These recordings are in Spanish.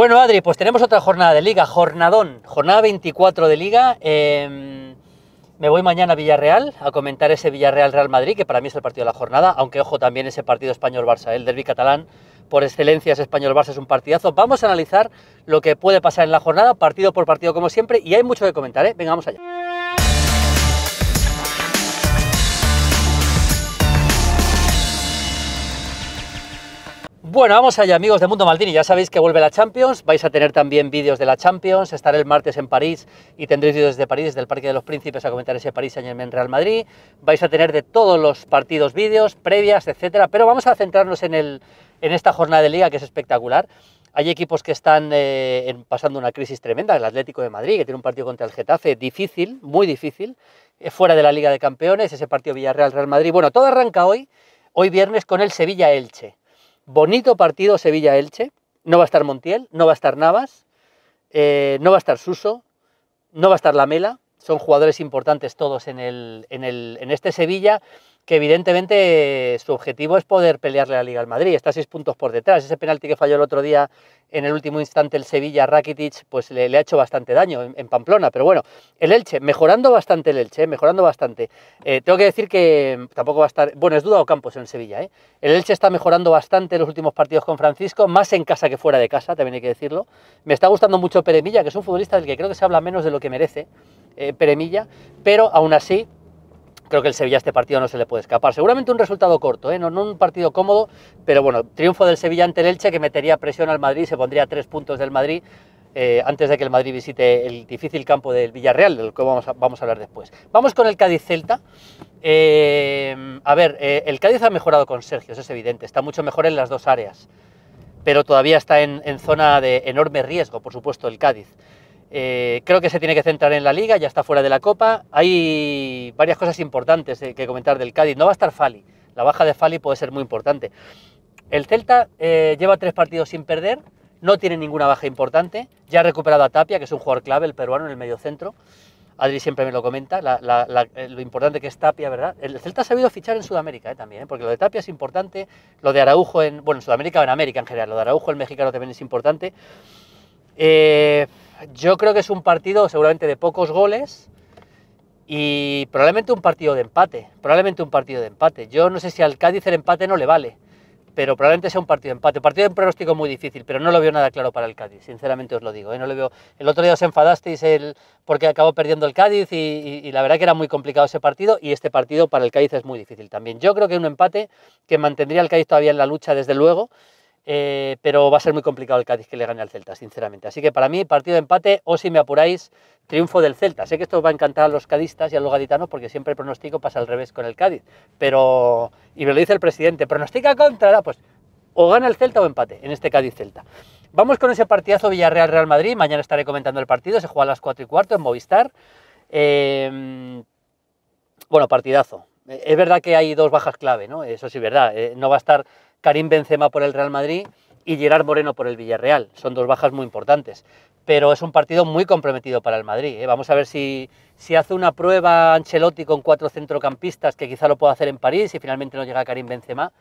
Bueno, Adri, pues tenemos otra jornada de liga, jornadón, jornada 24 de liga. Em, me voy mañana a Villarreal a comentar ese Villarreal-Real Madrid, que para mí es el partido de la jornada, aunque ojo también ese partido español-Barça, el derby catalán por excelencia es español-Barça, es un partidazo. Vamos a analizar lo que puede pasar en la jornada, partido por partido como siempre, y hay mucho que comentar, ¿eh? Venga, vamos allá. Bueno, vamos allá amigos de Mundo Maldini, ya sabéis que vuelve la Champions, vais a tener también vídeos de la Champions, estaré el martes en París y tendréis vídeos de París, el Parque de los Príncipes a comentar ese París en Real Madrid, vais a tener de todos los partidos vídeos, previas, etcétera, pero vamos a centrarnos en, el, en esta jornada de liga que es espectacular. Hay equipos que están eh, pasando una crisis tremenda, el Atlético de Madrid, que tiene un partido contra el Getafe difícil, muy difícil, eh, fuera de la Liga de Campeones, ese partido Villarreal-Real Madrid. Bueno, todo arranca hoy, hoy viernes, con el Sevilla-Elche. Bonito partido Sevilla-Elche. No va a estar Montiel, no va a estar Navas, eh, no va a estar Suso, no va a estar Lamela. Son jugadores importantes todos en, en, en este Sevilla que evidentemente eh, su objetivo es poder pelearle a la Liga al Madrid. Está seis puntos por detrás. Ese penalti que falló el otro día en el último instante el Sevilla Rakitic, pues le, ha hecho bastante daño en, Pamplona. Pero bueno, el Elche, mejorando bastante el Elche, eh, mejorando bastante. Eh, tengo que decir que mm, tampoco va a estar. Bueno, es duda o Campos en Sevilla. ¿eh? El Elche está mejorando bastante en los últimos partidos con Francisco, más en casa que fuera de casa, también hay que decirlo. Me está gustando mucho Peremilla, que es un futbolista del que creo que se habla menos de lo que merece Peremilla, pero aún así creo que el Sevilla este partido no se le puede escapar. Seguramente un resultado corto, ¿eh? no, un partido cómodo, pero bueno, triunfo del Sevilla ante el Elche que metería presión al Madrid, se pondría tres puntos del Madrid. Eh, antes de que el Madrid visite el difícil campo del Villarreal, del que vamos a, hablar después. Vamos con el Cádiz Celta. Eh, a ver, el Cádiz ha mejorado con Sergio, eso es evidente, está mucho mejor en las dos áreas, pero todavía está en zona de enorme riesgo, por supuesto, el Cádiz. Eh, creo que se tiene que centrar en la liga, ya está fuera de la copa. Hay varias cosas importantes eh, que comentar del Cádiz. No va a estar Fali, la baja de Fali puede ser muy importante. El Celta eh, lleva tres partidos sin perder, no tiene ninguna baja importante. Ya ha recuperado a Tapia, que es un jugador clave, el peruano, en el medio centro Adri siempre me lo comenta, lo importante que es Tapia, ¿verdad? El Celta ha sabido fichar en Sudamérica también, porque lo de Tapia es importante, lo de Araujo en, bueno, en Sudamérica o en América en general, lo de Araujo el mexicano también es importante. Eh, yo creo que es un partido seguramente de pocos goles y probablemente un partido de empate. Probablemente un partido de empate. Yo no sé si al Cádiz el empate no le vale, pero probablemente sea un partido de empate. Partido de pronóstico muy difícil, pero no lo veo nada claro para el Cádiz, sinceramente os lo digo. ¿eh? No lo veo. El otro día os enfadasteis el, porque acabó perdiendo el Cádiz y, la verdad que era muy complicado ese partido y este partido para el Cádiz es muy difícil también. Yo creo que un empate que mantendría al Cádiz todavía en la lucha, desde luego. Eh, pero va a ser muy complicado el Cádiz que le gane al Celta, sinceramente. Así que para mí, partido de empate o, si me apuráis, triunfo del Celta. Sé que esto va a encantar a los cadistas y a los gaditanos porque siempre el pronóstico pasa al revés con el Cádiz. Pero, y me lo dice el presidente, pronostica contra, pues o gana el Celta o empate, en este Cádiz-Celta. Vamos con ese partidazo Villarreal-Real Madrid. Mañana estaré comentando el partido, se juega a las 4 y cuarto en Movistar. Em, bueno, partidazo. Eh, es verdad que hay dos bajas clave, ¿no? Eso sí, verdad. Eh, no va a estar Karim Benzema por el Real Madrid y Gerard Moreno por el Villarreal. Son dos bajas muy importantes. Pero es un partido muy comprometido para el Madrid. ¿eh? Vamos a ver si, si hace una prueba Ancelotti con cuatro centrocampistas, que quizá lo pueda hacer en París, y finalmente no llega Karim Benzema.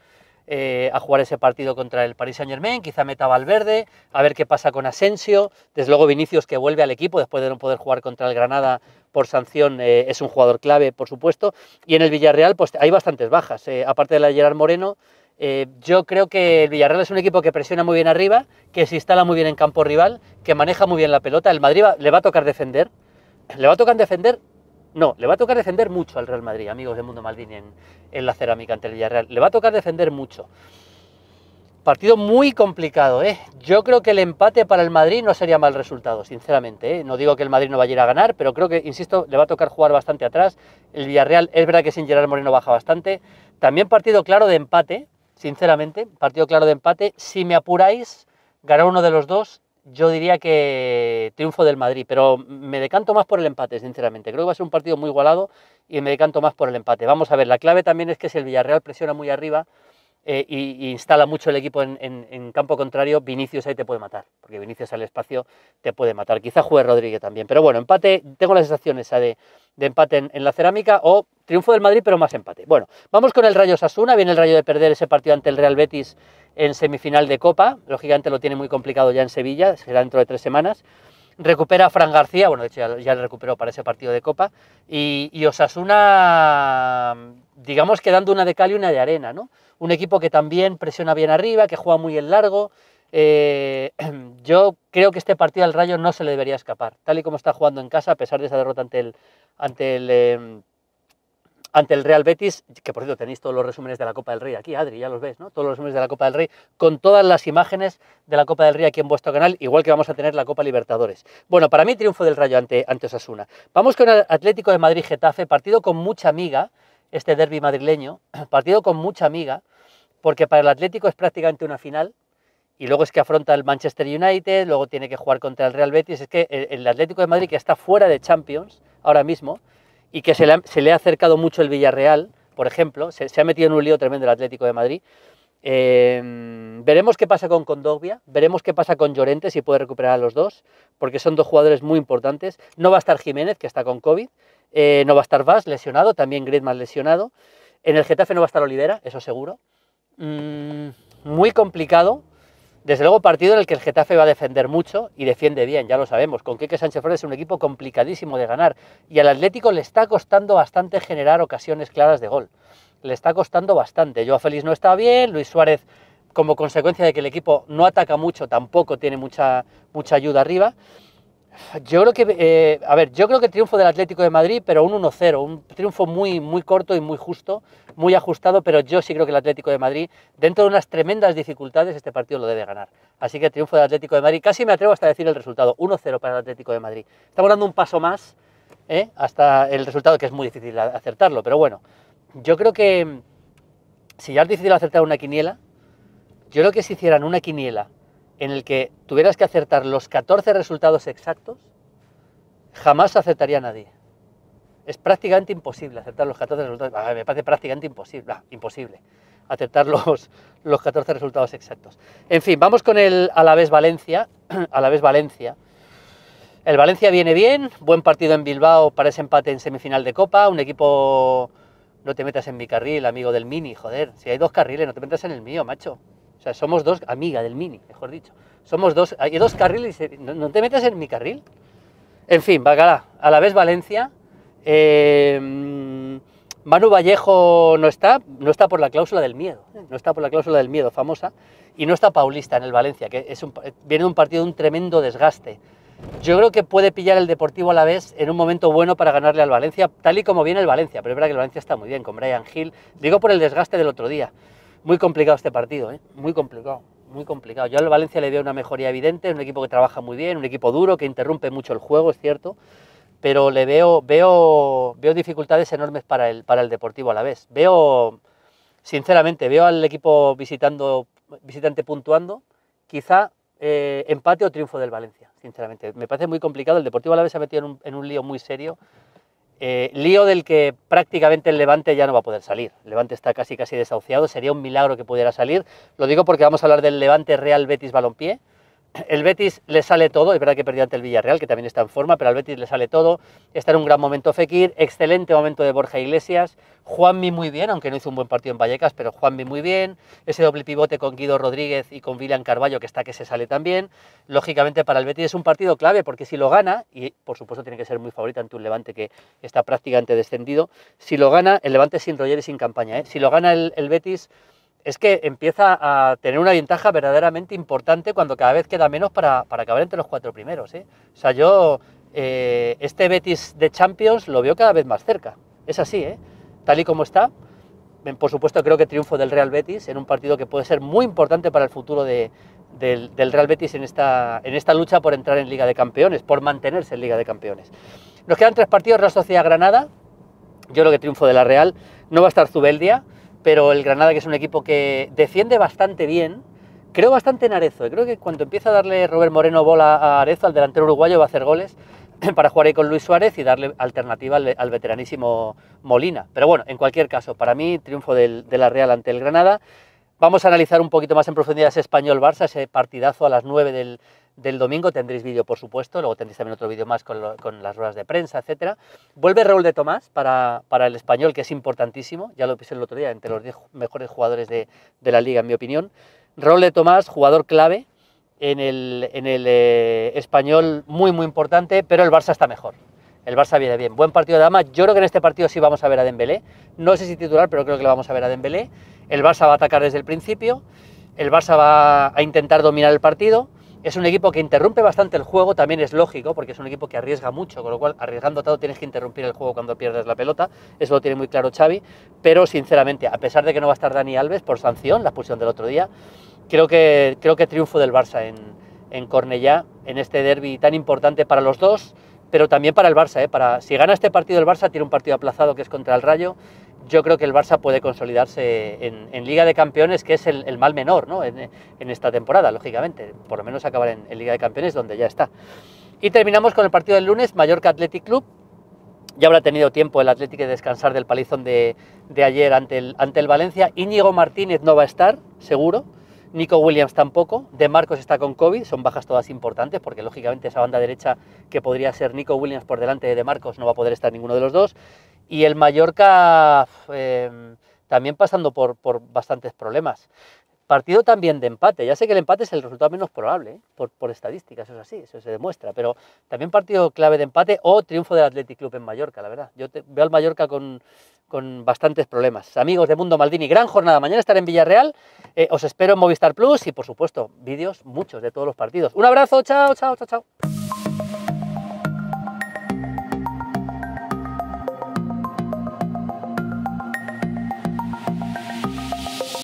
Eh, a jugar ese partido contra el Paris Saint Germain, quizá meta Valverde, a ver qué pasa con Asensio, desde luego Vinicius que vuelve al equipo después de no poder jugar contra el Granada por sanción, eh, es un jugador clave, por supuesto, y en el Villarreal pues hay bastantes bajas, aparte de la de Gerard Moreno, eh, yo creo que el Villarreal es un equipo que presiona muy bien arriba, que se instala muy bien en campo rival, que maneja muy bien la pelota. El Madrid le va a tocar defender. Le va a tocar defender. No, le va a tocar defender mucho al Real Madrid, amigos de Mundo Maldini en, la cerámica ante el Villarreal. Le va a tocar defender mucho. Partido muy complicado, ¿eh? Yo creo que el empate para el Madrid no sería mal resultado, sinceramente. ¿eh? No digo que el Madrid no vaya a, ir a ganar, pero creo que, insisto, le va a tocar jugar bastante atrás. El Villarreal es verdad que sin Gerard Moreno baja bastante. También partido claro de empate, sinceramente. Partido claro de empate. Si me apuráis, ganar uno de los dos, yo diría que triunfo del Madrid, pero me decanto más por el empate, sinceramente. Creo que va a ser un partido muy igualado y me decanto más por el empate. Vamos a ver, la clave también es que si el Villarreal presiona muy arriba, eh, y, instala mucho el equipo en, campo contrario, Vinicius ahí te puede matar, porque Vinicius al espacio te puede matar. Quizá juegue Rodríguez también, pero bueno, empate, tengo la sensación esa de, de empate en, la cerámica o triunfo del Madrid, pero más empate. Bueno, vamos con el Rayo Sasuna, viene el Rayo de perder ese partido ante el Real Betis en semifinal de Copa, lógicamente lo tiene muy complicado ya en Sevilla, será dentro de tres semanas. Recupera Fran García, bueno, de hecho ya, lo recuperó para ese partido de Copa. y Osasuna digamos que dando una de cal y una de arena, ¿no? Un equipo que también presiona bien arriba, que juega muy en largo. Eh, yo creo que este partido al Rayo no se le debería escapar, tal y como está jugando en casa, a pesar de esa derrota ante el, em, ante el, Real Betis, que por cierto tenéis todos los resúmenes de la Copa del Rey aquí, Adri, ya los ves, ¿no? Todos los resúmenes de la Copa del Rey, con todas las imágenes de la Copa del Rey aquí en vuestro canal, igual que vamos a tener la Copa Libertadores. Bueno, para mí triunfo del Rayo ante, ante Osasuna. Vamos con el Atlético de Madrid-Getafe, partido con mucha miga, este derby madrileño, partido con mucha amiga, porque para el Atlético es prácticamente una final, y luego es que afronta el Manchester United, luego tiene que jugar contra el Real Betis, es que el Atlético de Madrid que está fuera de Champions ahora mismo, y que se le ha, acercado mucho el Villarreal, por ejemplo, se, ha metido en un lío tremendo el Atlético de Madrid. Em, veremos qué pasa con Condogbia, veremos qué pasa con Llorente, si puede recuperar a los dos, porque son dos jugadores muy importantes. No va a estar Jiménez, que está con COVID, eh, no va a estar Vaz lesionado, también Griezmann lesionado. En el Getafe no va a estar Olivera, eso seguro. Mm, muy complicado. Desde luego, partido en el que el Getafe va a defender mucho y defiende bien, ya lo sabemos. Con Quique Sánchez Flores es un equipo complicadísimo de ganar y al Atlético le está costando bastante generar ocasiones claras de gol. Le está costando bastante. Joao Félix no está bien, Luis Suárez, como consecuencia de que el equipo no ataca mucho, tampoco tiene mucha, mucha ayuda arriba. Yo creo que, eh, a ver, yo creo que triunfo del Atlético de Madrid, pero un 1-0, un triunfo muy, muy corto y muy justo, muy ajustado, pero yo sí creo que el Atlético de Madrid, dentro de unas tremendas dificultades, este partido lo debe ganar. Así que triunfo del Atlético de Madrid, casi me atrevo hasta decir el resultado, 1-0 para el Atlético de Madrid. Estamos dando un paso más ¿eh? hasta el resultado, que es muy difícil acertarlo, pero bueno, yo creo que si ya es difícil acertar una quiniela, yo creo que si hicieran una quiniela en el que tuvieras que acertar los 14 resultados exactos, jamás aceptaría a nadie. Es prácticamente imposible acertar los 14 resultados. me parece prácticamente imposible. imposible acertar los, 14 resultados exactos. En fin, vamos con el Alavés Valencia. vez Valencia. El Valencia viene bien, buen partido en Bilbao para ese empate en semifinal de Copa, un equipo no te metas en mi carril, amigo del mini, joder, si hay dos carriles, no te metas en el mío, macho. O sea, somos dos, amiga del mini, mejor dicho. Somos dos, hay dos carriles, y no te metes en mi carril? En fin, bacala, a la vez Valencia. Eh, Manu Vallejo no está, no está por la cláusula del miedo, no está por la cláusula del miedo famosa, y no está Paulista en el Valencia, que es viene de un partido de un tremendo desgaste. Yo creo que puede pillar el Deportivo a la vez en un momento bueno para ganarle al Valencia, tal y como viene el Valencia, pero es verdad que el Valencia está muy bien, con Brian Hill, digo por el desgaste del otro día. Muy complicado este partido, ¿eh? muy complicado, muy complicado. Yo al Valencia le veo una mejoría evidente, es un equipo que trabaja muy bien, un equipo duro, que interrumpe mucho el juego, es cierto, pero le veo, veo, veo dificultades enormes para el, para el Deportivo a la vez. Veo, sinceramente, veo al equipo visitando, visitante puntuando, quizá eh, empate o triunfo del Valencia, sinceramente. Me parece muy complicado, el Deportivo a la vez se ha metido un, en un lío muy serio eh, lío del que prácticamente el Levante ya no va a poder salir. El Levante está casi casi desahuciado, sería un milagro que pudiera salir. Lo digo porque vamos a hablar del Levante Real Betis Balompié, el Betis le sale todo, es verdad que perdió ante el Villarreal, que también está en forma, pero al Betis le sale todo. Está en un gran momento Fekir, excelente momento de Borja Iglesias, Juanmi muy bien, aunque no hizo un buen partido en Vallecas, pero Juanmi muy bien. Ese doble pivote con Guido Rodríguez y con William Carballo, que está que se sale también. Lógicamente para el Betis es un partido clave, porque si lo gana, y por supuesto tiene que ser muy favorito ante un Levante que está prácticamente descendido, si lo gana, el Levante sin roller y sin campaña, ¿eh? si lo gana el Betis es que empieza a tener una ventaja verdaderamente importante cuando cada vez queda menos para, acabar entre los cuatro primeros. ¿eh? O sea, yo eh, este Betis de Champions lo veo cada vez más cerca. Es así, ¿eh? tal y como está. Por supuesto, creo que triunfo del Real Betis en un partido que puede ser muy importante para el futuro del, Real Betis en esta, lucha por entrar en Liga de Campeones, por mantenerse en Liga de Campeones. Nos quedan tres partidos, Real Sociedad Granada, yo creo que triunfo de la Real, no va a estar Zubeldia, pero el Granada, que es un equipo que defiende bastante bien, creo bastante en Arezo. Y creo que cuando empieza a darle Robert Moreno bola a Arezo, al delantero uruguayo, va a hacer goles para jugar ahí con Luis Suárez y darle alternativa al, veteranísimo Molina. Pero bueno, en cualquier caso, para mí, triunfo de la Real ante el Granada. Vamos a analizar un poquito más en profundidad ese español-Barça, ese partidazo a las 9 del, del domingo tendréis vídeo, por supuesto, luego tendréis también otro vídeo más con, las ruedas de prensa, etcétera. Vuelve Raúl de Tomás para, el español, que es importantísimo, ya lo puse el otro día, entre los 10 mejores jugadores de, la liga, en mi opinión. Raúl de Tomás, jugador clave en el, eh, español, muy, muy importante, pero el Barça está mejor. El Barça viene bien. Buen partido de Dama. Yo creo que en este partido sí vamos a ver a Dembélé. No sé si titular, pero creo que lo vamos a ver a Dembélé. El Barça va a atacar desde el principio. El Barça va a intentar dominar el partido es un equipo que interrumpe bastante el juego, también es lógico, porque es un equipo que arriesga mucho, con lo cual arriesgando todo tienes que interrumpir el juego cuando pierdes la pelota, eso lo tiene muy claro Xavi, pero sinceramente, a pesar de que no va a estar Dani Alves por sanción, la expulsión del otro día, creo que, creo que triunfo del Barça en, en Cornellá, en este derby tan importante para los dos, pero también para el Barça. ¿eh? Para, si gana este partido el Barça, tiene un partido aplazado que es contra el Rayo yo creo que el Barça puede consolidarse en, Liga de Campeones, que es el, mal menor ¿no? en, esta temporada, lógicamente. Por lo menos acabar en, Liga de Campeones, donde ya está. Y terminamos con el partido del lunes, Mallorca Athletic Club. Ya habrá tenido tiempo el Atlético de descansar del palizón de, ayer ante el, ante el Valencia. Íñigo Martínez no va a estar, seguro. Nico Williams tampoco, De Marcos está con COVID, son bajas todas importantes porque lógicamente esa banda derecha que podría ser Nico Williams por delante de De Marcos no va a poder estar ninguno de los dos. Y el Mallorca eh, también pasando por bastantes problemas. Partido también de empate. Ya sé que el empate es el resultado menos probable, ¿eh? por, estadísticas, eso es así, eso se demuestra. Pero también partido clave de empate o triunfo del Athletic Club en Mallorca, la verdad. Yo veo al Mallorca con, con, bastantes problemas. Amigos de Mundo Maldini, gran jornada. Mañana estaré en Villarreal. Eh, os espero en Movistar Plus y, por supuesto, vídeos muchos de todos los partidos. Un abrazo, chao, chao, chao, chao.